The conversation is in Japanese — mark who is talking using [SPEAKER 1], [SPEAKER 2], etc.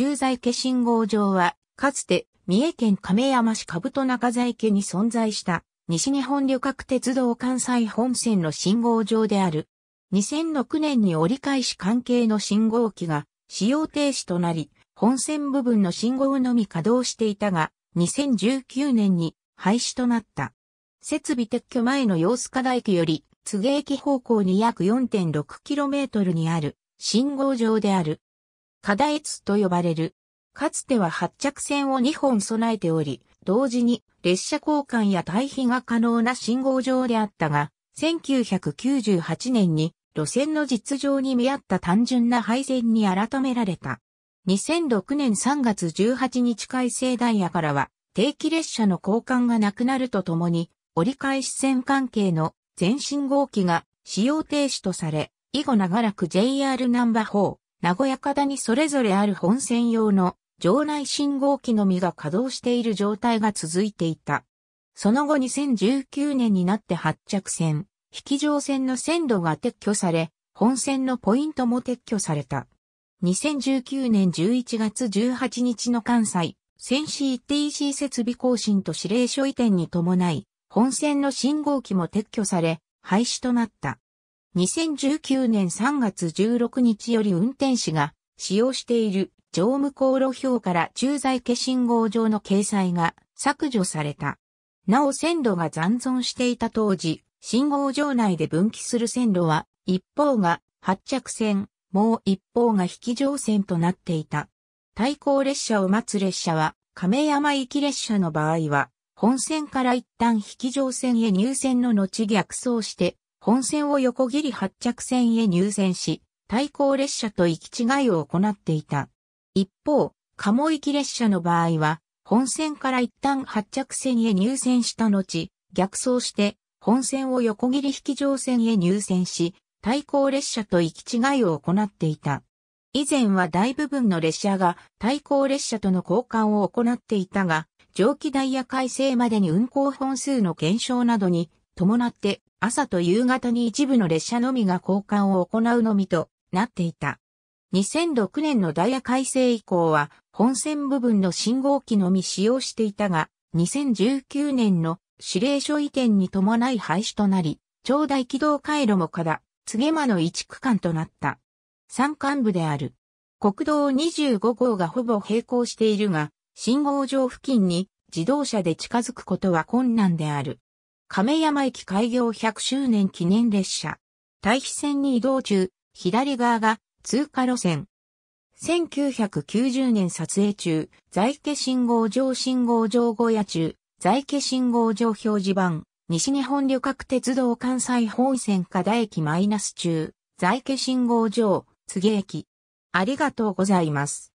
[SPEAKER 1] 駐在家信号場は、かつて三重県亀山市兜中在家に存在した西日本旅客鉄道関西本線の信号場である。2006年に折り返し関係の信号機が使用停止となり、本線部分の信号のみ稼働していたが、2019年に廃止となった。設備撤去前の様子課題区より、津芸駅方向に約 4.6km にある信号場である。課題津と呼ばれる。かつては発着線を2本備えており、同時に列車交換や対比が可能な信号場であったが、1998年に路線の実情に見合った単純な配線に改められた。2006年3月18日改正ダイヤからは、定期列車の交換がなくなるとともに、折り返し線関係の全信号機が使用停止とされ、以後長らく JR ナンバ4、名古屋方にそれぞれある本線用の場内信号機のみが稼働している状態が続いていた。その後2019年になって発着線、引き上線の線路が撤去され、本線のポイントも撤去された。2019年11月18日の関西、先 CTC 設備更新と指令書移転に伴い、本線の信号機も撤去され、廃止となった。2019年3月16日より運転士が使用している乗務航路表から駐在家信号上の掲載が削除された。なお線路が残存していた当時、信号場内で分岐する線路は、一方が発着線、もう一方が引き乗線となっていた。対向列車を待つ列車は、亀山行き列車の場合は、本線から一旦引き乗線へ入線の後逆走して、本線を横切り発着線へ入線し、対向列車と行き違いを行っていた。一方、鴨行き列車の場合は、本線から一旦発着線へ入線した後、逆走して、本線を横切り引き乗線へ入線し、対向列車と行き違いを行っていた。以前は大部分の列車が対向列車との交換を行っていたが、蒸気ダイヤ改正までに運行本数の減少などに伴って朝と夕方に一部の列車のみが交換を行うのみとなっていた。2006年のダイヤ改正以降は本線部分の信号機のみ使用していたが、2019年の指令書移転に伴い廃止となり、長大軌道回路もから、つげ間の一区間となった。山間部である。国道25号がほぼ並行しているが、信号場付近に自動車で近づくことは困難である。亀山駅開業100周年記念列車。対比線に移動中、左側が通過路線。1990年撮影中、在家信号場信号場小屋中、在家信号場表示板、西日本旅客鉄道関西本線課田駅マイナス中、在家信号場、次駅。ありがとうございます。